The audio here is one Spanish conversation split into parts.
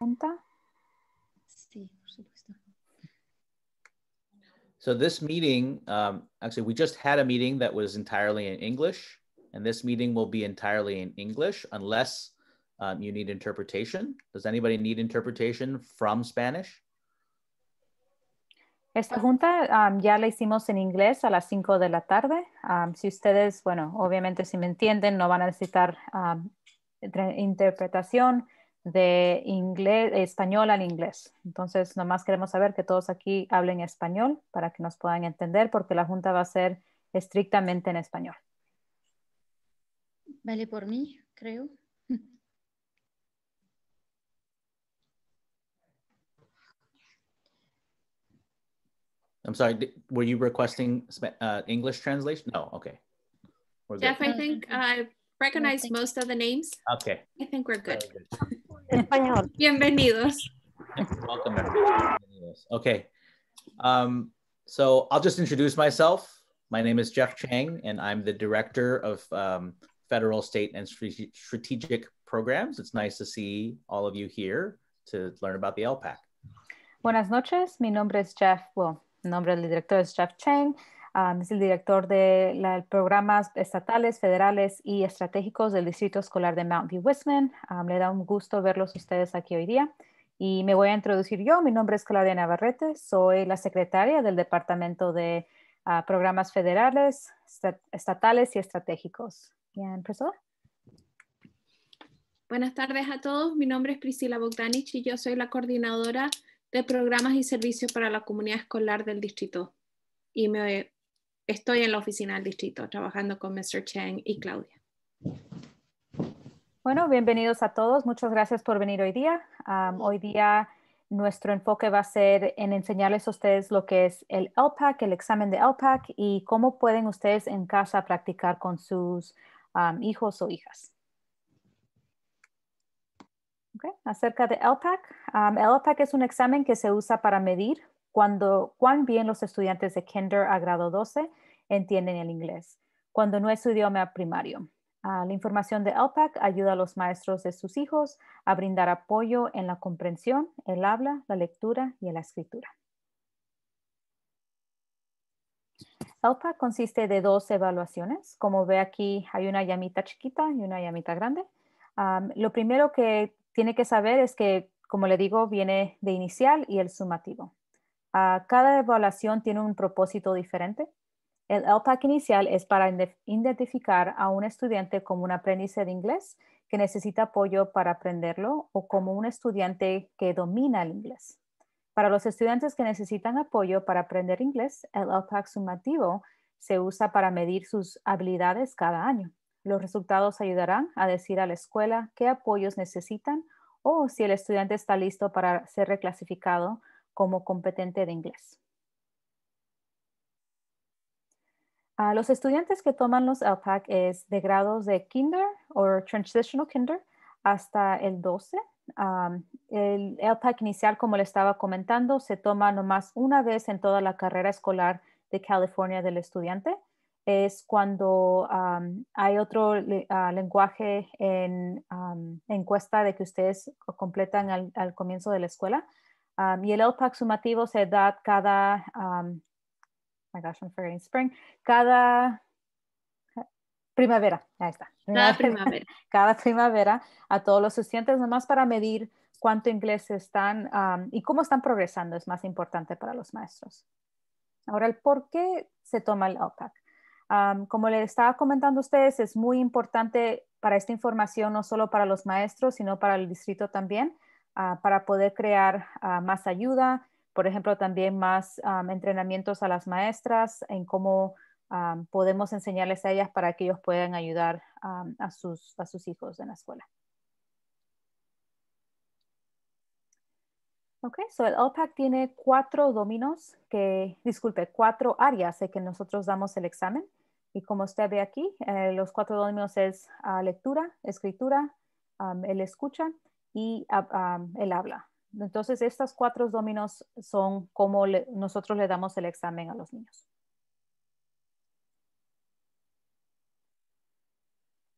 pregunta? Sí, por supuesto. So this meeting, um, actually, we just had a meeting that was entirely in English, and this meeting will be entirely in English unless um, you need interpretation. Does anybody need interpretation from Spanish? Esta junta um, ya la hicimos en inglés a las 5 de la tarde. si ustedes, bueno, obviamente si me entienden, no van a necesitar interpretación de inglés, español al inglés. Entonces, nomás queremos saber que todos aquí hablen español para que nos puedan entender, porque la junta va a ser estrictamente en español. Vale por mí, creo. I'm sorry, were you requesting uh, English translation? No, okay. Jeff, I think I recognize most of the names. Okay. I think we're good. español. Bienvenidos. Welcome. Bienvenidos. Okay. Um, so I'll just introduce myself. My name is Jeff Chang, and I'm the director of um, federal, state, and strategic programs. It's nice to see all of you here to learn about the LPAC. Buenas noches. Mi nombre es Jeff. Well, nombre del director es Jeff Chang. es el director de los programas estatales, federales y estratégicos del Distrito Escolar de Mount View Westman. le da un gusto verlos ustedes aquí hoy día. Y me voy a introducir yo. Mi nombre es Claudia Navarrete. Soy la secretaria del Departamento de ah, Programas Federales, Estatales y Estratégicos. Bien, profesor. Buenas tardes a todos. Mi nombre es Priscila Bogdanich y yo soy la coordinadora de programas y servicios para la comunidad escolar del distrito. Y me Estoy en la oficina del distrito trabajando con Mr. Chang y Claudia. Bueno, bienvenidos a todos. Muchas gracias por venir hoy día. hoy día nuestro enfoque va a ser en enseñarles a ustedes lo que es el LPAC, el examen de LPAC y cómo pueden ustedes en casa practicar con sus hijos o hijas. Okay. Acerca de LPAC, el LPAC es un examen que se usa para medir cuán bien los estudiantes de kinder a grado 12 entienden el inglés, cuando no es su idioma primario. Ah, la información de LPAC ayuda a los maestros de sus hijos a brindar apoyo en la comprensión, el habla, la lectura y la escritura. LPAC consiste de dos evaluaciones. Como ve aquí, hay una llamita chiquita y una llamita grande. lo primero que tiene que saber es que, como le digo, viene de inicial y el sumativo. Ah, cada evaluación tiene un propósito diferente. El LPAC inicial es para identificar a un estudiante como un aprendiz de inglés que necesita apoyo para aprenderlo o como un estudiante que domina el inglés. Para los estudiantes que necesitan apoyo para aprender inglés, el LPAC sumativo se usa para medir sus habilidades cada año. Los resultados ayudarán a decir a la escuela qué apoyos necesitan o si el estudiante está listo para ser reclasificado como competente de inglés. A ah, los estudiantes que toman los LPAC es de grados de kinder o transitional kinder hasta el 12. el LPAC inicial, como le estaba comentando, se toma nomás una vez en toda la carrera escolar de California del estudiante. Es cuando hay otro ah, lenguaje en encuesta de que ustedes completan al comienzo de la escuela. Um, y el LPAC sumativo se da cada, um, oh my gosh, I'm forgetting spring, cada primavera, ahí está. cada primavera. a todos los estudiantes, nomás para medir cuánto inglés están um, y cómo están progresando es más importante para los maestros. Ahora, el por qué se toma el LPAC. como les estaba comentando a ustedes, es muy importante para esta información, no solo para los maestros, sino para el distrito también. Ah, para poder crear ah, más ayuda, por ejemplo, también más ah, entrenamientos a las maestras en cómo podemos enseñarles a ellas para que ellos puedan ayudar a, sus, a sus hijos en la escuela. Ok, so el OPAC tiene cuatro dominos que, disculpe, cuatro áreas en que nosotros damos el examen. Y como usted ve aquí, eh, los cuatro dominos es lectura, escritura, el escucha y el habla. Entonces, estos cuatro dominos son como nosotros le damos el examen a los niños.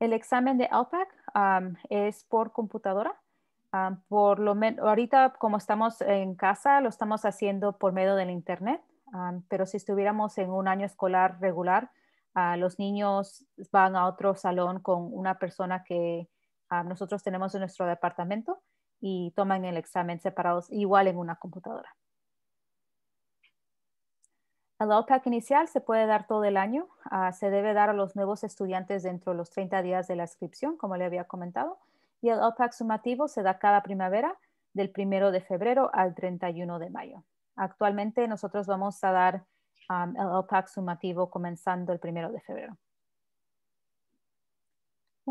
El examen de LPAC um, es por computadora. Um, por lo menos, ahorita como estamos en casa, lo estamos haciendo por medio del internet, um, pero si estuviéramos en un año escolar regular, ah, los niños van a otro salón con una persona que Ah, nosotros tenemos en nuestro departamento y toman el examen separados igual en una computadora. El LPAC inicial se puede dar todo el año. Ah, se debe dar a los nuevos estudiantes dentro de los 30 días de la inscripción, como le había comentado. Y el LPAC sumativo se da cada primavera, del 1 de febrero al 31 de mayo. Actualmente nosotros vamos a dar ah, el LPAC sumativo comenzando el 1 de febrero.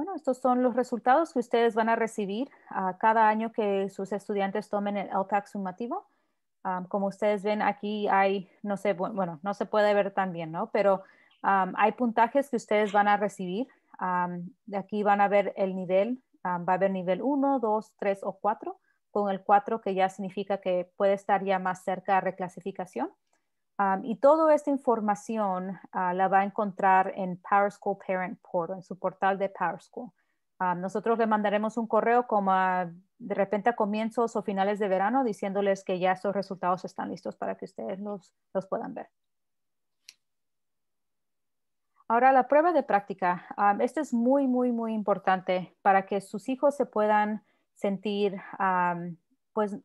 Bueno, estos son los resultados que ustedes van a recibir ah, cada año que sus estudiantes tomen el LPAC sumativo. Ah, como ustedes ven, aquí hay, no sé, bueno, no se puede ver tan bien, ¿no? Pero hay puntajes que ustedes van a recibir. aquí van a ver el nivel, va a haber nivel 1, 2, 3 o 4, con el 4 que ya significa que puede estar ya más cerca a reclasificación y toda esta información ah, la va a encontrar en PowerSchool Parent Portal, en su portal de PowerSchool. nosotros le mandaremos un correo como de repente a comienzos o finales de verano diciéndoles que ya esos resultados están listos para que ustedes los, puedan ver. Ahora, la prueba de práctica. esto es muy, muy, muy importante para que sus hijos se puedan sentir, pues,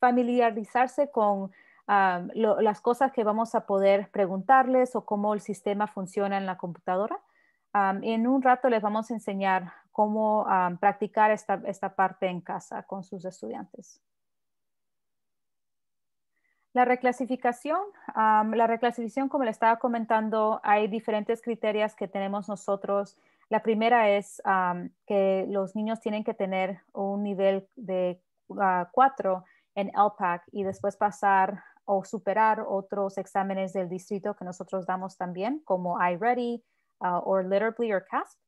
familiarizarse con las cosas que vamos a poder preguntarles o cómo el sistema funciona en la computadora. en un rato les vamos a enseñar cómo practicar esta, esta parte en casa con sus estudiantes. La reclasificación, la reclasificación, como le estaba comentando, hay diferentes criterios que tenemos nosotros. La primera es que los niños tienen que tener un nivel de 4 ah, en LPAC y después pasar o superar otros exámenes del distrito que nosotros damos también, como iReady uh, o Literally, or CASP.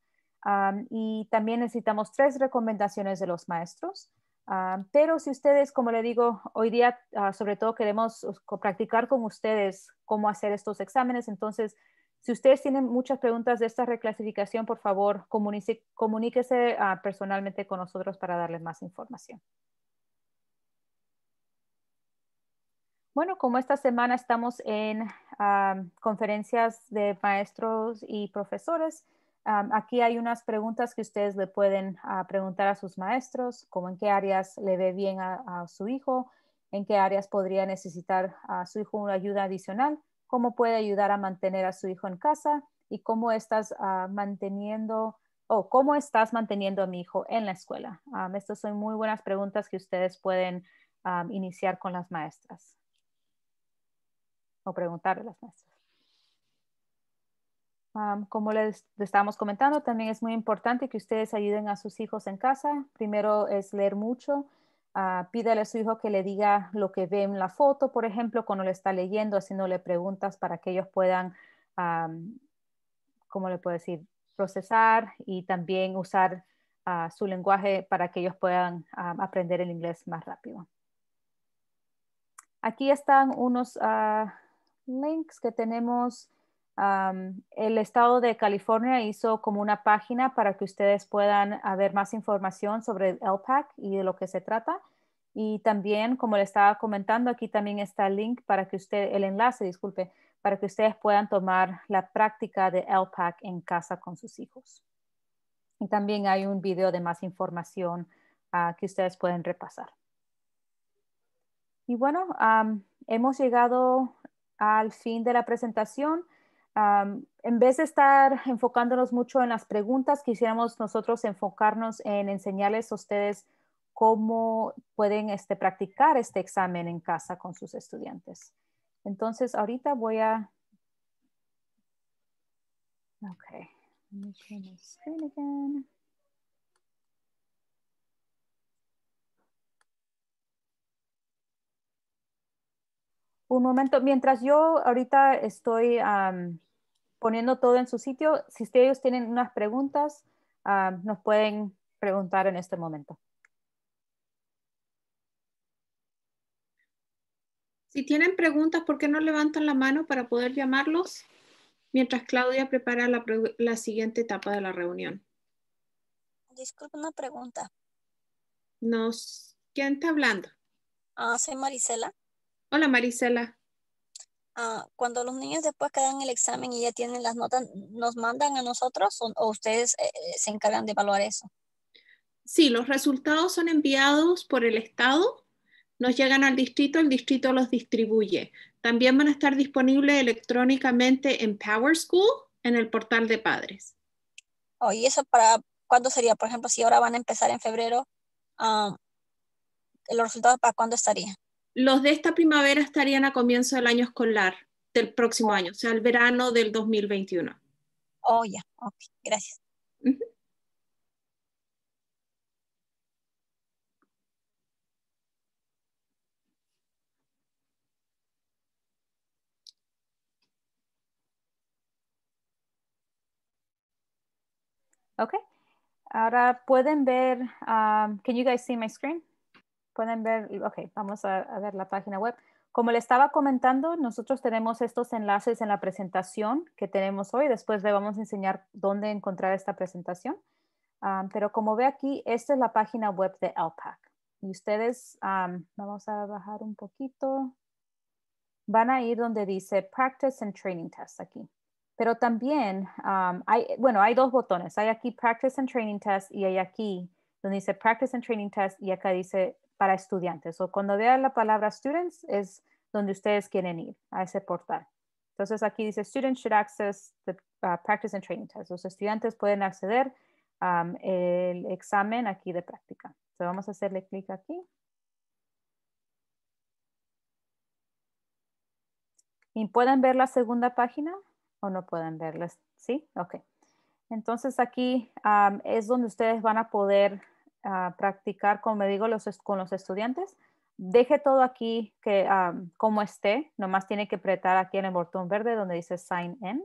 Um, y también necesitamos tres recomendaciones de los maestros. Um, pero si ustedes, como le digo, hoy día uh, sobre todo queremos practicar con ustedes cómo hacer estos exámenes, entonces si ustedes tienen muchas preguntas de esta reclasificación, por favor, comuníquese, uh, personalmente con nosotros para darles más información. Bueno, como esta semana estamos en conferencias de maestros y profesores, aquí hay unas preguntas que ustedes le pueden ah, preguntar a sus maestros, como en qué áreas le ve bien a, su hijo, en qué áreas podría necesitar a su hijo una ayuda adicional, cómo puede ayudar a mantener a su hijo en casa y cómo estás ah, manteniendo o cómo estás manteniendo a mi hijo en la escuela. estas son muy buenas preguntas que ustedes pueden iniciar con las maestras o preguntar a las maestras. como les, estábamos comentando, también es muy importante que ustedes ayuden a sus hijos en casa. Primero es leer mucho. Ah, pídale a su hijo que le diga lo que ve en la foto, por ejemplo, cuando le está leyendo, haciéndole preguntas para que ellos puedan, ¿cómo le puedo decir?, procesar y también usar ah, su lenguaje para que ellos puedan aprender el inglés más rápido. Aquí están unos... Ah, links que tenemos. el estado de California hizo como una página para que ustedes puedan ah, ver más información sobre el LPAC y de lo que se trata. Y también, como le estaba comentando, aquí también está el link para que usted, el enlace, disculpe, para que ustedes puedan tomar la práctica de LPAC en casa con sus hijos. Y también hay un video de más información ah, que ustedes pueden repasar. Y bueno, hemos llegado al fin de la presentación. en vez de estar enfocándonos mucho en las preguntas, quisiéramos nosotros enfocarnos en enseñarles a ustedes cómo pueden este, practicar este examen en casa con sus estudiantes. Entonces, ahorita voy a... Okay. Let Un momento, mientras yo ahorita estoy poniendo todo en su sitio, si ustedes tienen unas preguntas, nos pueden preguntar en este momento. Si tienen preguntas, ¿por qué no levantan la mano para poder llamarlos? Mientras Claudia prepara la, siguiente etapa de la reunión. Disculpe una pregunta. Nos, ¿Quién está hablando? Ah, soy Marisela. Hola Marisela. Ah, cuando los niños después que dan el examen y ya tienen las notas, ¿nos mandan a nosotros o, ustedes eh, eh, se encargan de evaluar eso? Sí, los resultados son enviados por el Estado, nos llegan al distrito, el distrito los distribuye. También van a estar disponibles electrónicamente en Power School, en el portal de padres. Oh, ¿Y eso para cuándo sería? Por ejemplo, si ahora van a empezar en febrero, ah, ¿los resultados para cuándo estarían? Los de esta primavera estarían a comienzo del año escolar del próximo año, o sea, el verano del 2021. Oh, ya, ok, gracias. Ahora pueden ver, um, can you guys see my screen? pueden ver, ok, vamos a, ver la página web. Como le estaba comentando, nosotros tenemos estos enlaces en la presentación que tenemos hoy. Después le vamos a enseñar dónde encontrar esta presentación. Ah, pero como ve aquí, esta es la página web de LPAC. Y ustedes, vamos a bajar un poquito. Van a ir donde dice Practice and Training Test aquí. Pero también hay, bueno, hay dos botones. Hay aquí Practice and Training Test y hay aquí donde dice Practice and Training Test y acá dice para estudiantes. O cuando vean la palabra students es donde ustedes quieren ir a ese portal. Entonces aquí dice students should access the uh, practice and training test. Los estudiantes pueden acceder al um, el examen aquí de práctica. Entonces vamos a hacerle clic aquí. ¿Y pueden ver la segunda página o no pueden verla? ¿Sí? Ok. Entonces aquí um, es donde ustedes van a poder practicar, como digo, los, con los estudiantes. Deje todo aquí que, como esté, nomás tiene que apretar aquí en el botón verde donde dice Sign In.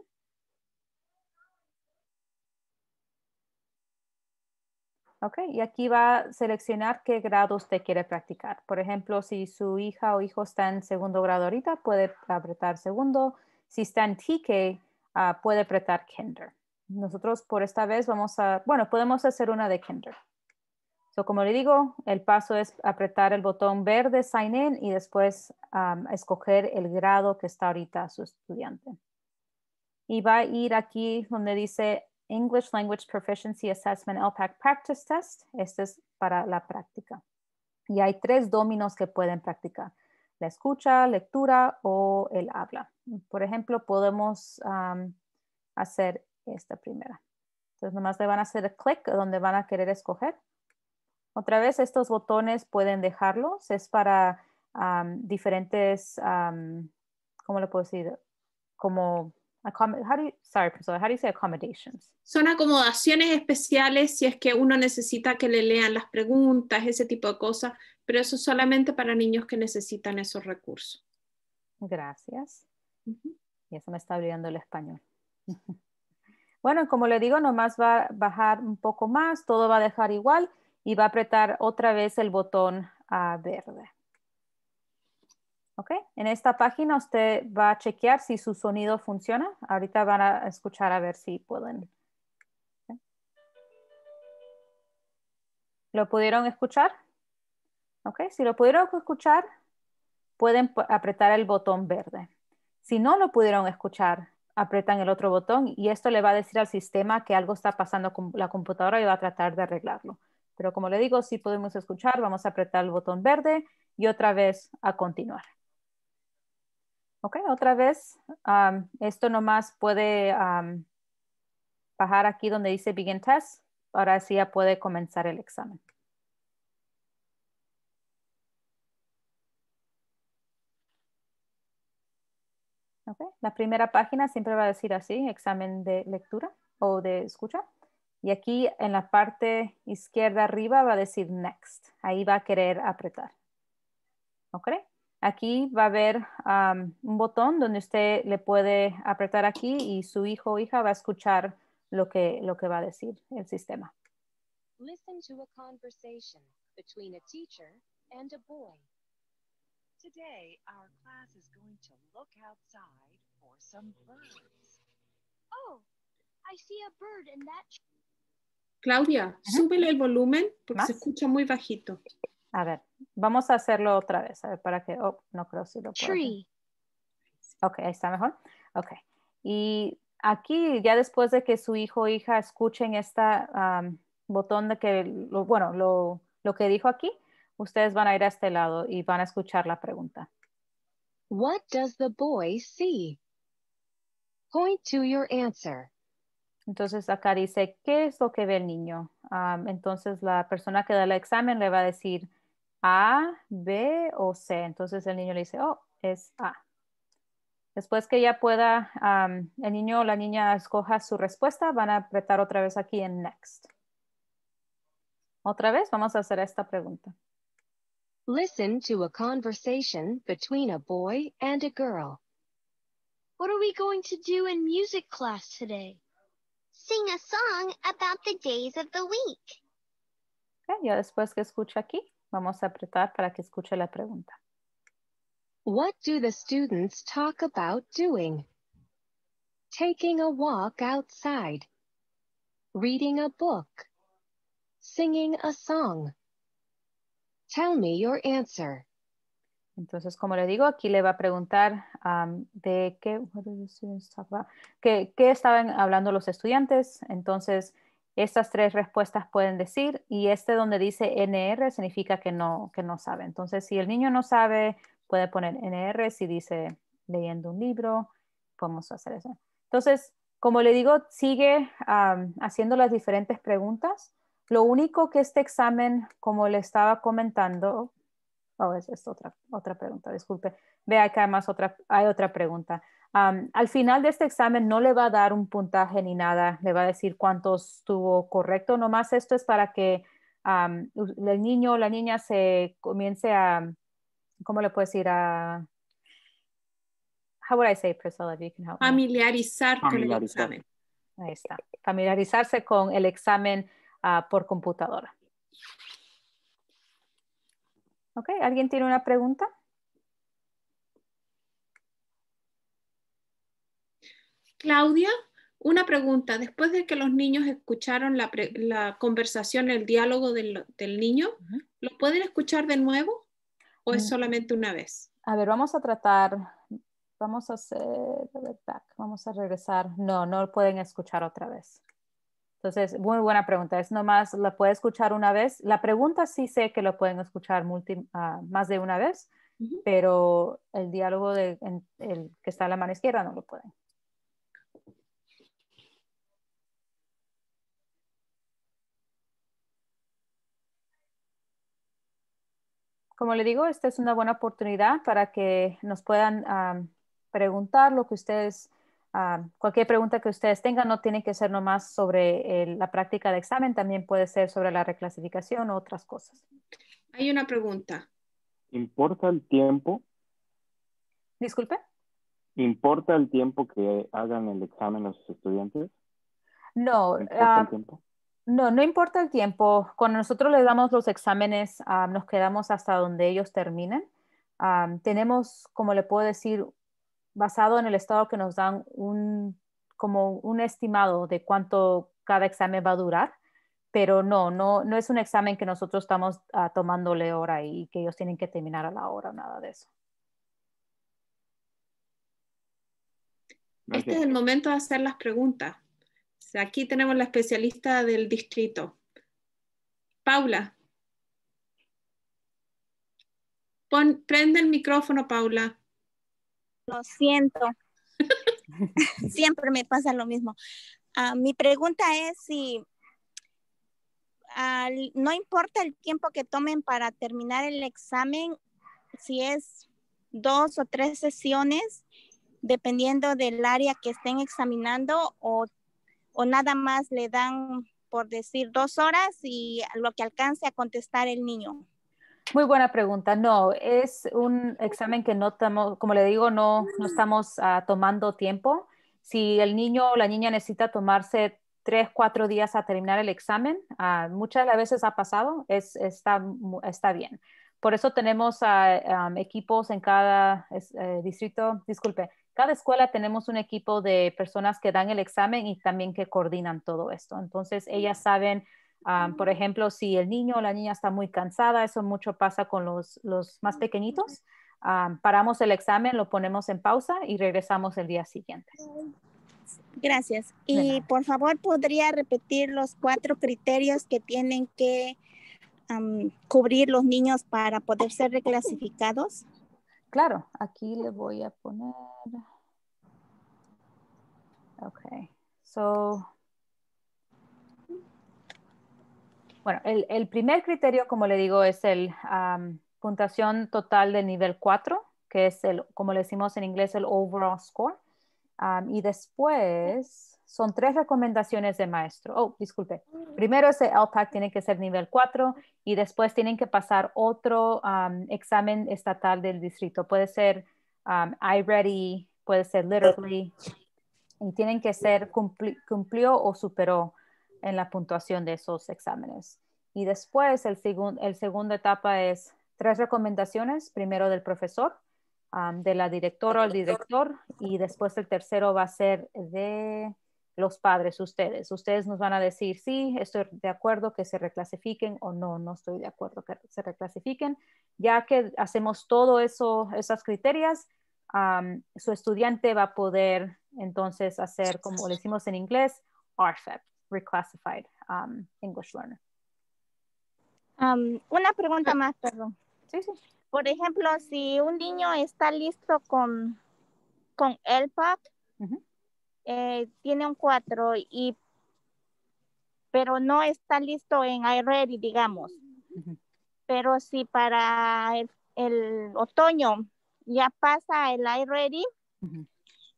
Ok, y aquí va a seleccionar qué grado usted quiere practicar. Por ejemplo, si su hija o hijo está en segundo grado ahorita, puede apretar segundo. Si está en TK, ah, puede apretar kinder. Nosotros por esta vez vamos a, bueno, podemos hacer una de kinder. So, como le digo, el paso es apretar el botón verde Sign In y después um, escoger el grado que está ahorita su estudiante. Y va a ir aquí donde dice English Language Proficiency Assessment LPAC Practice Test. Este es para la práctica. Y hay tres dominos que pueden practicar. La escucha, lectura o el habla. Por ejemplo, podemos um, hacer esta primera. Entonces, nomás le van a hacer clic donde van a querer escoger. Otra vez, estos botones pueden dejarlos, es para diferentes, ¿cómo lo puedo decir? Como, how do sorry, how do you say accommodations? Son acomodaciones especiales si es que uno necesita que le lean las preguntas, ese tipo de cosas, pero eso es solamente para niños que necesitan esos recursos. Gracias. Y eso me está olvidando el español. bueno, como le digo, nomás va a bajar un poco más, todo va a dejar igual y va a apretar otra vez el botón verde. Ok, en esta página usted va a chequear si su sonido funciona. Ahorita van a escuchar a ver si pueden. ¿Lo pudieron escuchar? Ok, si lo pudieron escuchar, pueden apretar el botón verde. Si no lo pudieron escuchar, apretan el otro botón y esto le va a decir al sistema que algo está pasando con la computadora y va a tratar de arreglarlo. Pero como le digo, si podemos escuchar, vamos a apretar el botón verde y otra vez a continuar. Ok, otra vez. Um, esto nomás puede um, bajar aquí donde dice Begin Test. Ahora sí ya puede comenzar el examen. Okay. La primera página siempre va a decir así, examen de lectura o de escucha. Y aquí en la parte izquierda arriba va a decir next. Ahí va a querer apretar. ¿Ok? Aquí va a haber un botón donde usted le puede apretar aquí y su hijo o hija va a escuchar lo que, lo que va a decir el sistema. Listen to a conversation between a teacher and a boy. Today, our class is going to look outside for some birds. Oh, I see a bird in that tree. Claudia, súbele el volumen porque se escucha muy bajito. A ver, vamos a hacerlo otra vez, a ver, para que, oh, no creo si lo puedo. Ok, ahí está mejor. Ok, y aquí ya después de que su hijo o hija escuchen este botón de que, lo, bueno, lo, lo que dijo aquí, ustedes van a ir a este lado y van a escuchar la pregunta. What does the boy see? Point to your answer. Entonces acá dice, ¿qué es lo que ve el niño? Ah, entonces la persona que da el examen le va a decir A, B o C. Entonces el niño le dice, oh, es A. Después que ya pueda, el niño o la niña escoja su respuesta, van a apretar otra vez aquí en Next. Otra vez vamos a hacer esta pregunta. Listen to a conversation between a boy and a girl. What are we going to do in music class today? sing a song about the days of the week. Okay, ya después que escucha aquí, vamos a apretar para que escuche la pregunta. What do the students talk about doing? Taking a walk outside. Reading a book. Singing a song. Tell me your answer. Entonces, como le digo, aquí le va a preguntar de qué, qué, estaban hablando los estudiantes. Entonces, estas tres respuestas pueden decir y este donde dice NR significa que no, que no sabe. Entonces, si el niño no sabe, puede poner NR. Si dice leyendo un libro, podemos hacer eso. Entonces, como le digo, sigue haciendo las diferentes preguntas. Lo único que este examen, como le estaba comentando, Oh, es, otra, otra pregunta, disculpe. Vea, acá además otra, hay otra pregunta. al final de este examen no le va a dar un puntaje ni nada, le va a decir cuántos estuvo correcto, nomás esto es para que el niño o la niña se comience a, ¿cómo le puedo decir? A, how would I say, Priscilla, if you can help Familiarizar, con el examen. Ahí está, familiarizarse con el examen ah, por computadora. ¿alguien tiene una pregunta? Claudia, una pregunta. Después de que los niños escucharon la, conversación, el diálogo del, niño, ¿lo pueden escuchar de nuevo o es mm. solamente una vez? A ver, vamos a tratar, vamos a hacer, vamos a regresar. No, no lo pueden escuchar otra vez. Entonces, muy buena pregunta. Es nomás, la puede escuchar una vez. La pregunta sí sé que lo pueden escuchar multi, ah, más de una vez, pero el diálogo de, el que está a la mano izquierda no lo pueden. Como le digo, esta es una buena oportunidad para que nos puedan ah, preguntar lo que ustedes cualquier pregunta que ustedes tengan no tiene que ser nomás sobre eh, la práctica de examen, también puede ser sobre la reclasificación o otras cosas. Hay una pregunta. ¿Importa el tiempo? Disculpe. ¿Importa el tiempo que hagan el examen los estudiantes? No. Ah, no, no importa el tiempo. Cuando nosotros les damos los exámenes, ah, nos quedamos hasta donde ellos terminen. Ah, tenemos, como le puedo decir, basado en el estado que nos dan un, como un estimado de cuánto cada examen va a durar, pero no, no, no es un examen que nosotros estamos ah, tomándole hora y que ellos tienen que terminar a la hora, nada de eso. Este es el momento de hacer las preguntas. Aquí tenemos la especialista del distrito. Paula. Pon, prende el micrófono, Paula. Lo siento. Siempre me pasa lo mismo. Ah, mi pregunta es si no importa el tiempo que tomen para terminar el examen, si es dos o tres sesiones, dependiendo del área que estén examinando o nada más le dan, por decir, dos horas y lo que alcance a contestar el niño. Muy buena pregunta. No, es un examen que no estamos, como le digo, no, no estamos ah, tomando tiempo. Si el niño o la niña necesita tomarse tres, cuatro días a terminar el examen, ah, muchas veces ha pasado, es, está, está bien. Por eso tenemos ah, equipos en cada eh, distrito, disculpe, cada escuela tenemos un equipo de personas que dan el examen y también que coordinan todo esto. Entonces, ellas saben Ah, por mm. ejemplo, si el niño o la niña está muy cansada, eso mucho pasa con los, los más ah, pequeñitos. Ah, paramos el examen, lo ponemos en pausa y regresamos el día siguiente. Gracias. Y por favor, ¿podría repetir los cuatro criterios que tienen que cubrir los niños para poder ser reclasificados? Claro, aquí le voy a poner... Ok. So, Bueno, el, primer criterio, como le digo, es el puntuación total de nivel 4, que es el, como le decimos en inglés, el overall score. y después son tres recomendaciones de maestro. Oh, disculpe. Primero ese LPAC tiene que ser nivel 4 y después tienen que pasar otro examen estatal del distrito. Puede ser iReady, puede ser Literally. Y tienen que ser cumplió o superó en la puntuación de esos exámenes. Y después, el, segundo el segunda etapa es tres recomendaciones, primero del profesor, de la directora o el director, y después el tercero va a ser de los padres, ustedes. Ustedes nos van a decir, sí, estoy de acuerdo que se reclasifiquen o no, no estoy de acuerdo que se reclasifiquen. Ya que hacemos todo eso, esas criterias, su estudiante va a poder entonces hacer, como le decimos en inglés, RFEP, reclassified um, English learner. Um, una pregunta ah. más, perdón. Por ejemplo, si un niño está listo con, con el pack eh, tiene un 4, y, pero no está listo en iReady, digamos. Pero si para el, otoño ya pasa el iReady,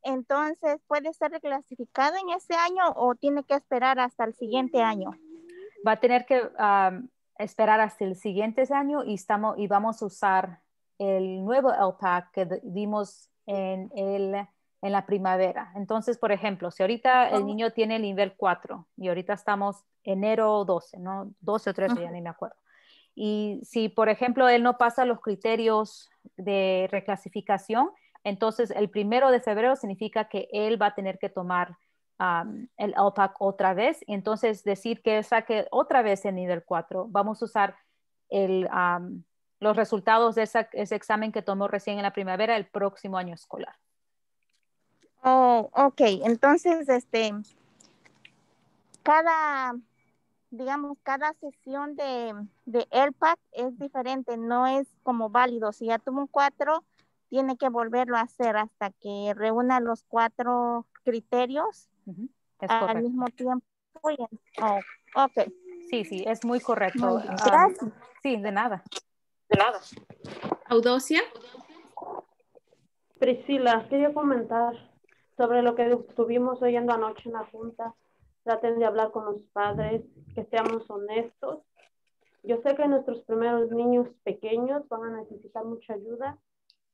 entonces puede ser reclasificado en ese año o tiene que esperar hasta el siguiente año. Va a tener que esperar hasta el siguiente año y, estamos, y vamos a usar el nuevo LPAC que dimos en, el, en la primavera. Entonces, por ejemplo, si ahorita el oh. niño tiene el nivel 4 y ahorita estamos enero 12, ¿no? 12 o 13, ya ni me acuerdo. Y si, por ejemplo, él no pasa los criterios de reclasificación, entonces, el primero de febrero significa que él va a tener que tomar el LPAC otra vez. entonces, decir que saque otra vez el nivel 4. Vamos a usar los resultados de ese examen que tomó recién en la primavera el próximo año escolar. Oh, ok. Entonces, este, cada, digamos, cada sesión de, de LPAC es diferente, no es como válido. Si ya tuvo un 4, tiene que volverlo a hacer hasta que reúna los cuatro criterios al mismo tiempo. Oh, ok. Sí, sí, es muy correcto. Ah, Gracias. sí, de nada. De nada. Priscila, quería comentar sobre lo que estuvimos oyendo anoche en la junta. Traten de hablar con los padres, que seamos honestos. Yo sé que nuestros primeros niños pequeños van a necesitar mucha ayuda,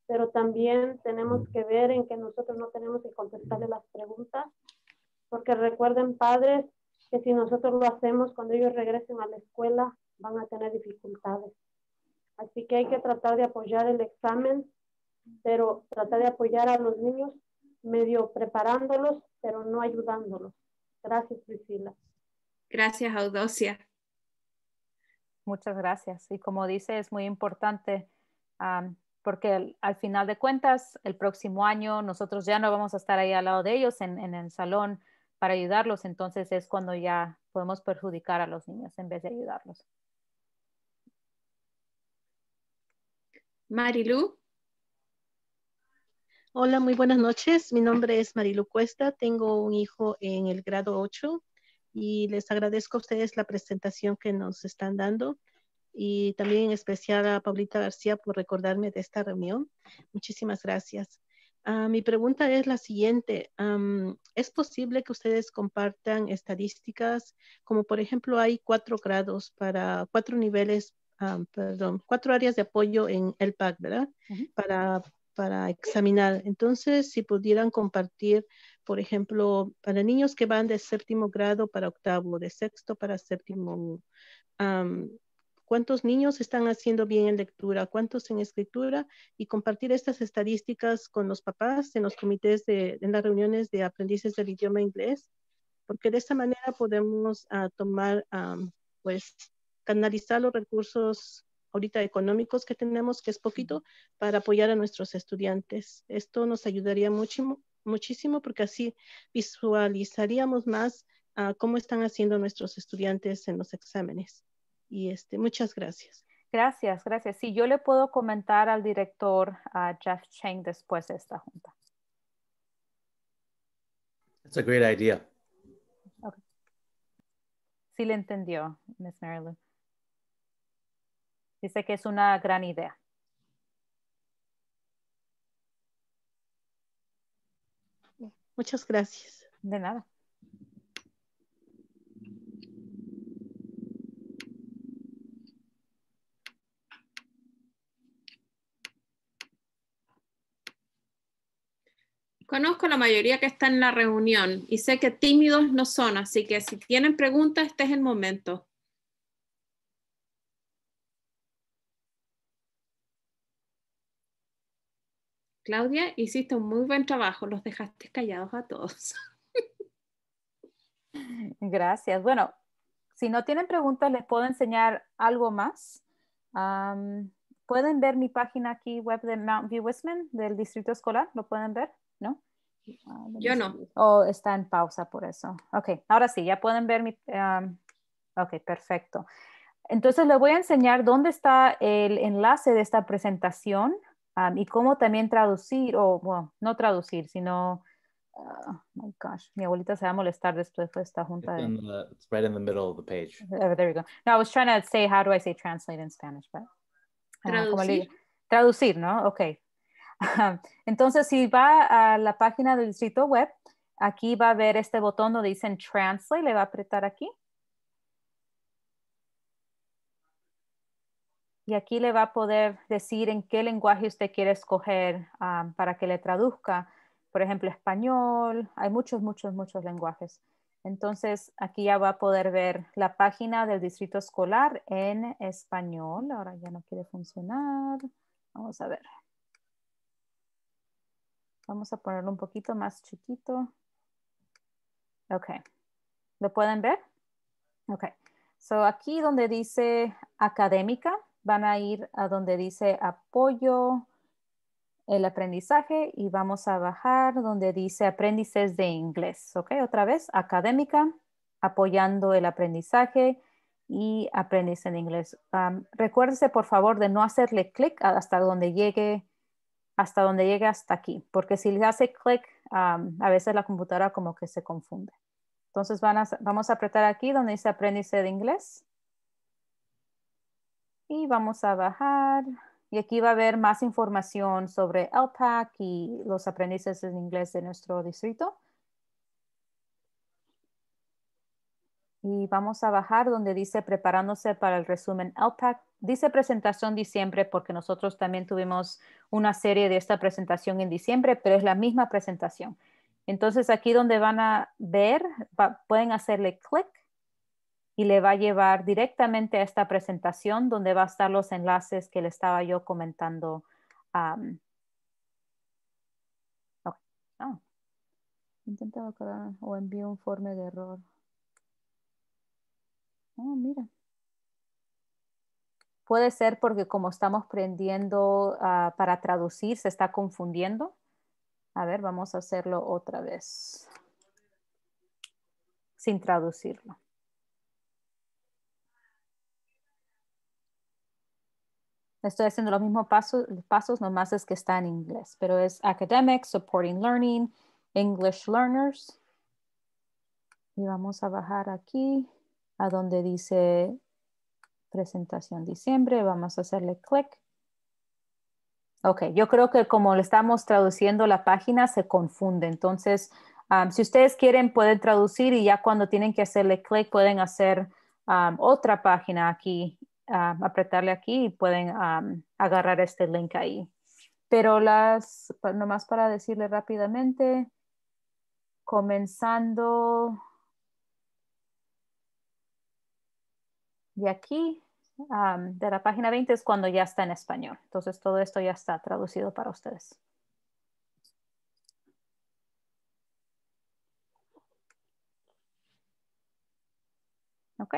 pero también tenemos que ver en que nosotros no tenemos que contestarle las preguntas, porque recuerden padres que si nosotros lo hacemos cuando ellos regresen a la escuela van a tener dificultades. Así que hay que tratar de apoyar el examen, pero tratar de apoyar a los niños medio preparándolos, pero no ayudándolos. Gracias, Priscila. Gracias, Audosia. Muchas gracias. Y como dice, es muy importante porque al, final de cuentas, el próximo año nosotros ya no vamos a estar ahí al lado de ellos en, en, el salón para ayudarlos, entonces es cuando ya podemos perjudicar a los niños en vez de ayudarlos. Marilu. Hola, muy buenas noches. Mi nombre es Marilu Cuesta. Tengo un hijo en el grado 8 y les agradezco a ustedes la presentación que nos están dando y también en especial a Paulita García por recordarme de esta reunión. Muchísimas gracias. Ah, mi pregunta es la siguiente. ¿Es posible que ustedes compartan estadísticas como por ejemplo hay cuatro grados para cuatro niveles, perdón, cuatro áreas de apoyo en el PAC, ¿verdad? para, para examinar. Entonces, si pudieran compartir por ejemplo, para niños que van de séptimo grado para octavo, de sexto para séptimo, cuántos niños están haciendo bien en lectura, cuántos en escritura y compartir estas estadísticas con los papás en los comités de, en las reuniones de aprendices del idioma inglés, porque de esta manera podemos ah, tomar, ah, pues, canalizar los recursos ahorita económicos que tenemos, que es poquito, para apoyar a nuestros estudiantes. Esto nos ayudaría muchísimo, muchísimo porque así visualizaríamos más ah, cómo están haciendo nuestros estudiantes en los exámenes y este, muchas gracias. Gracias, gracias. Sí, yo le puedo comentar al director a Jeff Chang después de esta junta. That's a great idea. Sí le entendió, Miss Marilyn. Dice que es una gran idea. Muchas gracias. De nada. Conozco la mayoría que está en la reunión y sé que tímidos no son, así que si tienen preguntas, este es el momento. Claudia, hiciste un muy buen trabajo, los dejaste callados a todos. Gracias. Bueno, si no tienen preguntas, les puedo enseñar algo más. pueden ver mi página aquí web de Mount View Westman del distrito escolar, lo pueden ver. ¿no? Ah, Yo no. O está en pausa por eso. Ok, ahora sí, ya pueden ver mi... ok, perfecto. Entonces le voy a enseñar dónde está el enlace de esta presentación y cómo también traducir, o bueno, no traducir, sino... Oh, my gosh, mi abuelita se va a molestar después de esta junta. de... right in the middle of the page. there we go. No, I was trying to say, how do I say translate in Spanish, but... Ah, traducir. traducir, ¿no? Ok, entonces, si va a la página del distrito web, aquí va a ver este botón donde dicen Translate, le va a apretar aquí. Y aquí le va a poder decir en qué lenguaje usted quiere escoger ah, para que le traduzca. Por ejemplo, español, hay muchos, muchos, muchos lenguajes. Entonces, aquí ya va a poder ver la página del distrito escolar en español. Ahora ya no quiere funcionar. Vamos a ver. Vamos a ponerlo un poquito más chiquito. Ok. ¿Lo pueden ver? Ok. So aquí donde dice académica, van a ir a donde dice apoyo, el aprendizaje y vamos a bajar donde dice aprendices de inglés. Ok, otra vez, académica, apoyando el aprendizaje y aprendices en inglés. Um, por favor de no hacerle clic hasta donde llegue hasta donde llegue hasta aquí, porque si le hace clic, a veces la computadora como que se confunde. Entonces vamos a apretar aquí donde dice aprende de inglés. Y vamos a bajar. Y aquí va a haber más información sobre LPAC y los aprendices en inglés de nuestro distrito. Y vamos a bajar donde dice preparándose para el resumen LPAC. Dice presentación diciembre porque nosotros también tuvimos una serie de esta presentación en diciembre, pero es la misma presentación. Entonces aquí donde van a ver, pueden hacerle clic y le va a llevar directamente a esta presentación donde va a estar los enlaces que le estaba yo comentando. Intentaba okay. o envío un informe de error. Oh, mira. Puede ser porque como estamos prendiendo ah, para traducir, se está confundiendo. A ver, vamos a hacerlo otra vez. Sin traducirlo. Estoy haciendo los mismos pasos, pasos, nomás es que está en inglés, pero es academic, supporting learning, English learners. Y vamos a bajar aquí a donde dice presentación diciembre, vamos a hacerle clic. Ok, yo creo que como le estamos traduciendo la página se confunde, entonces um, si ustedes quieren pueden traducir y ya cuando tienen que hacerle clic pueden hacer um, otra página aquí, um, apretarle aquí y pueden agarrar este link ahí. Pero las, nomás para decirle rápidamente, comenzando Y aquí de la página 20 es cuando ya está en español. Entonces todo esto ya está traducido para ustedes. Ok.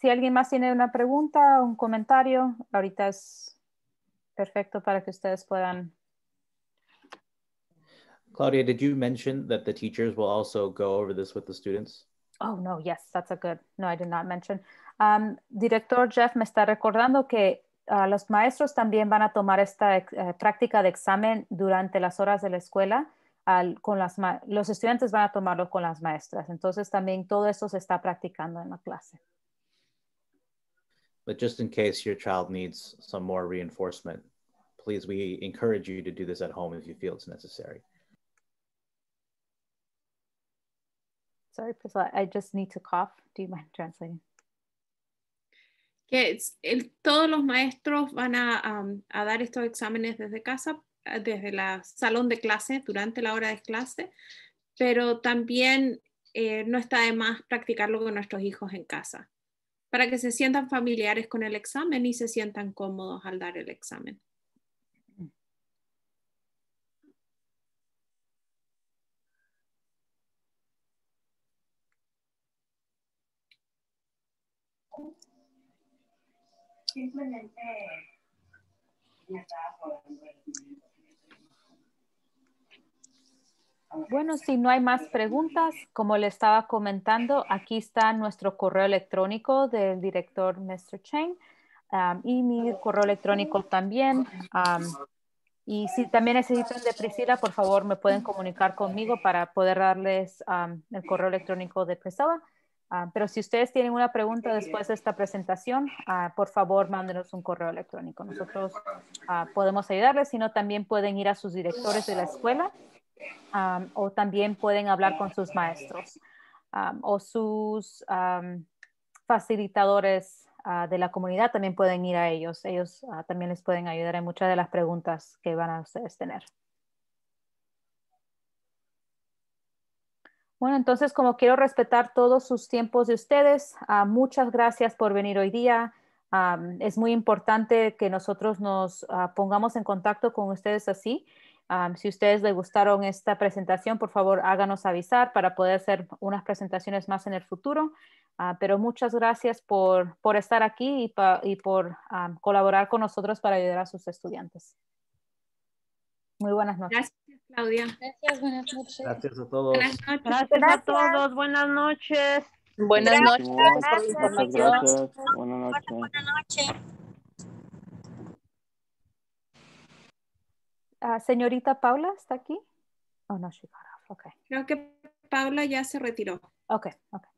si alguien más tiene una pregunta o un comentario, ahorita es perfecto para que ustedes puedan. Claudia, did you mention that the teachers will also go over this with the students? Oh, no, yes, that's a good, no, I did not mention. Um, director Jeff me está recordando que uh, los maestros también van a tomar esta uh, práctica de examen durante las horas de la escuela. Al, con las los estudiantes van a tomarlo con las maestras. Entonces también todo eso se está practicando en la clase. But just in case your child needs some more reinforcement, please we encourage you to do this at home if you feel it's necessary. Sorry, I just need to cough. Do you mind translating? todos los maestros van um, a, dar estos exámenes desde casa, desde el salón de clase, durante la hora de clase, pero también eh, no está de más practicarlo con nuestros hijos en casa, para que se sientan familiares con el examen y se sientan cómodos al dar el examen. Bueno, si no hay más preguntas, como le estaba comentando, aquí está nuestro correo electrónico del director Mr. Chang um, y mi correo electrónico también. Um, y si también necesitan de Priscila, por favor, me pueden comunicar conmigo para poder darles um, el correo electrónico de Priscila. Ah, pero si ustedes tienen una pregunta después de esta presentación, ah, por favor mándenos un correo electrónico. Nosotros ah, podemos ayudarles, sino también pueden ir a sus directores de la escuela o también pueden hablar con sus maestros o sus facilitadores de la comunidad también pueden ir a ellos. Ellos también les pueden ayudar en muchas de las preguntas que van a ustedes tener. Bueno, entonces como quiero respetar todos sus tiempos de ustedes, ah, muchas gracias por venir hoy día. Ah, es muy importante que nosotros nos ah, pongamos en contacto con ustedes así. si ustedes les gustaron esta presentación, por favor háganos avisar para poder hacer unas presentaciones más en el futuro. pero muchas gracias por, por estar aquí y, por colaborar con nosotros para ayudar a sus estudiantes. Muy buenas noches. Claudia. Gracias, buenas noches. Gracias a todos. Buenas Gracias, a todos, buenas noches. Buenas noches. Gracias. Gracias. Gracias. Buenas noches. Buenas noches. Uh, señorita Paula, ¿está aquí? Oh, no, she got off. Okay. Creo que Paula ya se retiró. Ok, ok.